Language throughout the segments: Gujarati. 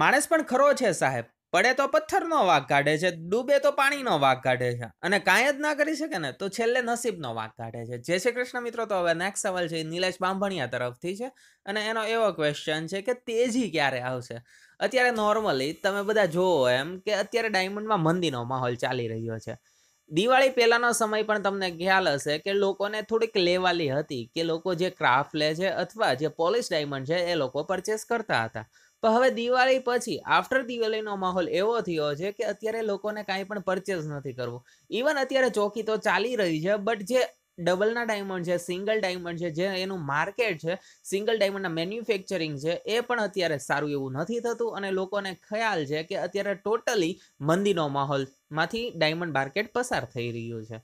માણસ પણ ખરો છે સાહેબ પડે તો પથ્થરનો વાઘ કાઢે છે ડૂબે તો પાણીનો વાંક કાઢે છે અને કાંઈ જ ના કરી શકે ને તો છેલ્લે નસીબનો વાઘ કાઢે છે જય શ્રી કૃષ્ણ મિત્રો તો હવે નેક્સ્ટ સવાલ છે નિલેશ બાંભણિયા તરફથી છે અને એનો એવો ક્વેશ્ચન છે કે તેજી ક્યારે આવશે અત્યારે નોર્મલી તમે બધા જોવો એમ કે અત્યારે ડાયમંડમાં મંદીનો માહોલ ચાલી રહ્યો છે દિવાળી પહેલાંનો સમય પણ તમને ખ્યાલ હશે કે લોકોને થોડીક લેવાલી હતી કે લોકો જે ક્રાફ્ટ લે છે અથવા જે પોલિશ ડાયમંડ છે એ લોકો પરચેસ કરતા હતા તો હવે દિવાળી પછી આફ્ટર દિવાળીનો માહોલ એવો થયો છે કે અત્યારે લોકોને કાંઈ પણ પરચેઝ નથી કરવું ઇવન અત્યારે ચોકી તો ચાલી રહી છે બટ જે ડબલના ડાયમંડ છે સિંગલ ડાયમંડ છે જે એનું માર્કેટ છે સિંગલ ડાયમંડના મેન્યુફેક્ચરિંગ છે એ પણ અત્યારે સારું એવું નથી થતું અને લોકોને ખ્યાલ છે કે અત્યારે ટોટલી મંદીનો માહોલમાંથી ડાયમંડ માર્કેટ પસાર થઈ રહ્યું છે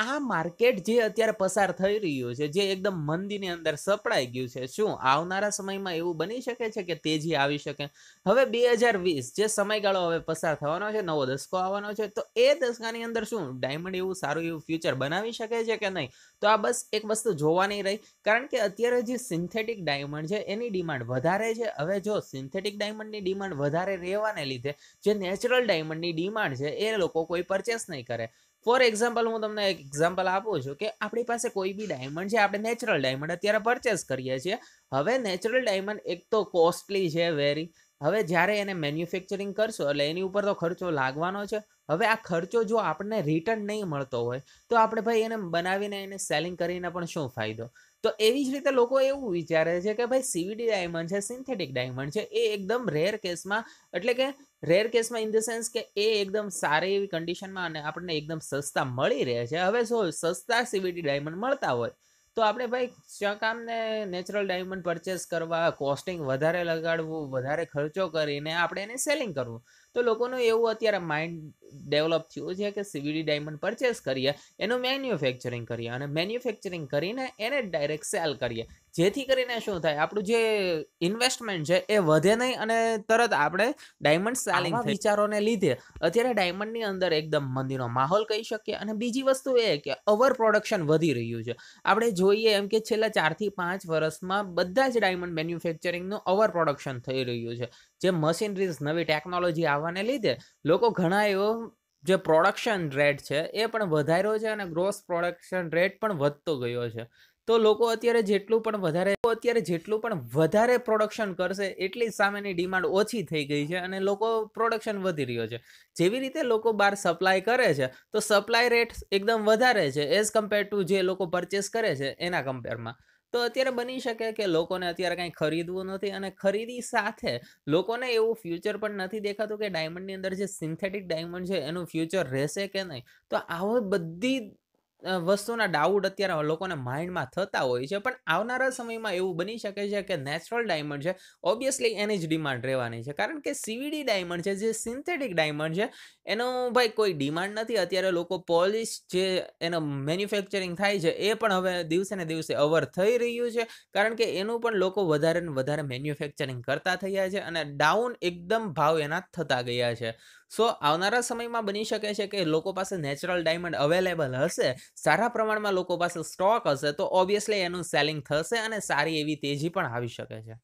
આ માર્કેટ જે અત્યારે પસાર થઈ રહ્યું છે જે એકદમ મંદીની અંદર સપડાઈ ગયું છે શું આવનારા સમયમાં એવું બની શકે છે કે તેજી આવી શકે હવે બે હજાર વીસ જે સમયગાળો હવે પસાર થવાનો છે નવો દસકો આવવાનો છે તો એ દસકાની અંદર શું ડાયમંડ એવું સારું એવું ફ્યુચર બનાવી શકે છે કે નહીં તો આ બસ એક વસ્તુ જોવાની રહી કારણ કે અત્યારે જે સિન્થેટિક ડાયમંડ છે એની ડિમાન્ડ વધારે છે હવે જો સિન્થેટિક ડાયમંડની ડિમાન્ડ વધારે રહેવાને લીધે જે નેચરલ ડાયમંડની ડિમાન્ડ છે એ લોકો કોઈ પરચેસ નહીં કરે ફોર એક્ઝામ્પલ હું તમને એક એક્ઝામ્પલ આપું છું કે આપણી પાસે કોઈ બી ડાયમંડ છે આપણે નેચરલ ડાયમંડ અત્યારે પરચેસ કરીએ છીએ હવે નેચરલ ડાયમંડ એક તો કોસ્ટલી છે વેરી હવે જ્યારે એને મેન્યુફેક્ચરિંગ કરશો એટલે એની ઉપર તો ખર્ચો લાગવાનો છે હવે આ ખર્ચો જો આપણને રિટર્ન નહીં મળતો હોય તો આપણે ભાઈ એને બનાવીને એને સેલિંગ કરીને પણ શું ફાયદો તો એવી જ રીતે લોકો એવું વિચારે છે કે ભાઈ સીવીડી ડાયમંડ છે સિન્થેટિક ડાયમંડ છે એ એકદમ રેર કેસમાં એટલે કે રેર કેસમાં ઇન ધ સેન્સ કે એ એકદમ સારી એવી કન્ડિશનમાં અને આપણને એકદમ સસ્તા મળી રહે છે હવે શું સસ્તા સીવીડી ડાયમંડ મળતા હોય તો આપણે ભાઈ ચકામને નેચરલ ડાયમંડ પરચેસ કરવા કોસ્ટિંગ વધારે લગાડવું વધારે ખર્ચો કરીને આપણે એને સેલિંગ કરવું તો લોકોનું એવું અત્યારે માઇન્ડ ડેવલપ થયું છે કે સીવીડી ડાયમંડ પરચેસ કરીએ એનું મેન્યુફેક્ચરિંગ કરીએ અને મેન્યુફેક્ચરિંગ કરીને એને ડાયરેક્ટ સેલ કરીએ જેથી કરીને શું થાય આપણું જે ઇન્વેસ્ટમેન્ટ છે એ વધે નહીં અને તરત આપણે ડાયમંડ સેલિંગ વિચારોને લીધે અત્યારે ડાયમંડની અંદર એકદમ મંદીનો માહોલ કહી શકીએ અને બીજી વસ્તુ એ કે ઓવર પ્રોડક્શન વધી રહ્યું છે આપણે જો જોઈએ એમ કે છેલ્લા ચારથી પાંચ વર્ષમાં બધા જ ડાયમંડ મેન્યુફેક્ચરિંગનું ઓવર પ્રોડક્શન થઈ રહ્યું છે જે મશીનરીઝ નવી ટેકનોલોજી આવવાને લીધે લોકો ઘણા એવો જે પ્રોડક્શન રેટ છે એ પણ વધાર્યો છે અને ગ્રોસ પ્રોડક્શન રેટ પણ વધતો ગયો છે તો લોકો અત્યારે જેટલું પણ વધારે અત્યારે જેટલું પણ વધારે પ્રોડક્શન કરશે એટલી સામેની ડિમાન્ડ ઓછી થઈ ગઈ છે અને લોકો પ્રોડક્શન વધી રહ્યો છે જેવી રીતે લોકો બહાર સપ્લાય કરે છે તો સપ્લાય રેટ એકદમ વધારે છે એઝ કમ્પેર ટુ જે લોકો પરચેસ કરે છે એના કમ્પેરમાં તો અત્યારે બની શકે કે લોકોને અત્યારે કંઈ ખરીદવું નથી અને ખરીદી સાથે લોકોને એવું ફ્યુચર પણ નથી દેખાતું કે ડાયમંડની અંદર જે સિન્થેટિક ડાયમંડ છે એનું ફ્યુચર રહેશે કે નહીં તો આવો બધી વસ્તુના ડાઉટ અત્યારે લોકોને માઇન્ડમાં થતા હોય છે પણ આવનારા સમયમાં એવું બની શકે છે કે નેચરલ ડાયમંડ છે ઓબ્વિયસલી એની જ ડિમાન્ડ રહેવાની છે કારણ કે સીવીડી ડાયમંડ છે જે સિન્થેટિક ડાયમંડ છે એનો ભાઈ કોઈ ડિમાન્ડ નથી અત્યારે લોકો પોલિશ જે એનો મેન્યુફેક્ચરિંગ થાય છે એ પણ હવે દિવસે ને દિવસે અવર થઈ રહ્યું છે કારણ કે એનું પણ લોકો વધારે ને વધારે મેન્યુફેક્ચરિંગ કરતા થયા છે અને ડાઉન એકદમ ભાવ એના થતા ગયા છે સો આવનારા સમયમાં બની શકે છે કે લોકો પાસે નેચરલ ડાયમંડ અવેલેબલ હશે સારા પ્રમાણમાં લોકો પાસે સ્ટોક હશે તો ઓબ્વિયસલી એનું સેલિંગ થશે અને સારી એવી તેજી પણ આવી શકે છે